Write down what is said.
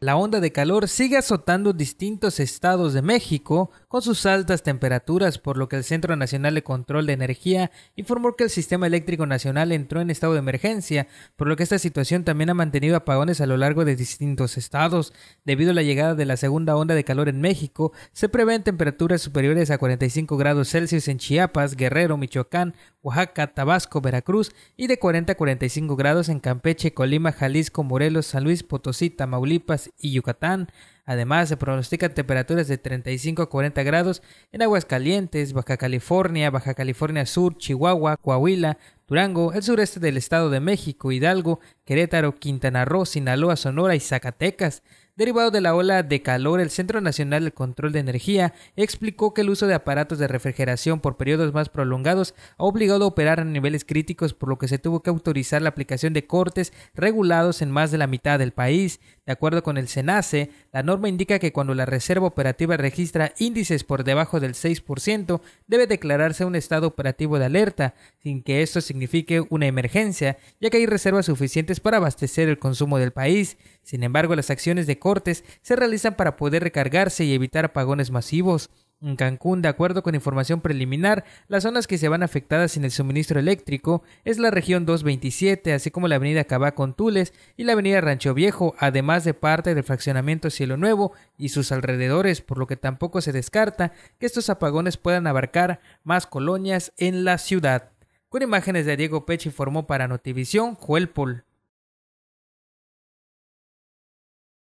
La onda de calor sigue azotando distintos estados de México sus altas temperaturas, por lo que el Centro Nacional de Control de Energía informó que el sistema eléctrico nacional entró en estado de emergencia, por lo que esta situación también ha mantenido apagones a lo largo de distintos estados. Debido a la llegada de la segunda onda de calor en México, se prevén temperaturas superiores a 45 grados Celsius en Chiapas, Guerrero, Michoacán, Oaxaca, Tabasco, Veracruz y de 40 a 45 grados en Campeche, Colima, Jalisco, Morelos, San Luis Potosí, Tamaulipas y Yucatán. Además, se pronostican temperaturas de 35 a 40 grados en aguas calientes, Baja California, Baja California Sur, Chihuahua, Coahuila, Durango, el sureste del Estado de México, Hidalgo, Querétaro, Quintana Roo, Sinaloa, Sonora y Zacatecas. Derivado de la ola de calor, el Centro Nacional de Control de Energía explicó que el uso de aparatos de refrigeración por periodos más prolongados ha obligado a operar a niveles críticos, por lo que se tuvo que autorizar la aplicación de cortes regulados en más de la mitad del país. De acuerdo con el SENACE, la norma indica que cuando la Reserva Operativa registra índices por debajo del 6%, debe declararse un estado operativo de alerta, sin que esto signifique una emergencia, ya que hay reservas suficientes para abastecer el consumo del país. Sin embargo, las acciones de cortes se realizan para poder recargarse y evitar apagones masivos. En Cancún, de acuerdo con información preliminar, las zonas que se van afectadas en el suministro eléctrico es la región 227, así como la avenida Cabá con Tules y la avenida Rancho Viejo, además de parte del fraccionamiento Cielo Nuevo y sus alrededores, por lo que tampoco se descarta que estos apagones puedan abarcar más colonias en la ciudad. Con imágenes de Diego Pech informó para Notivisión,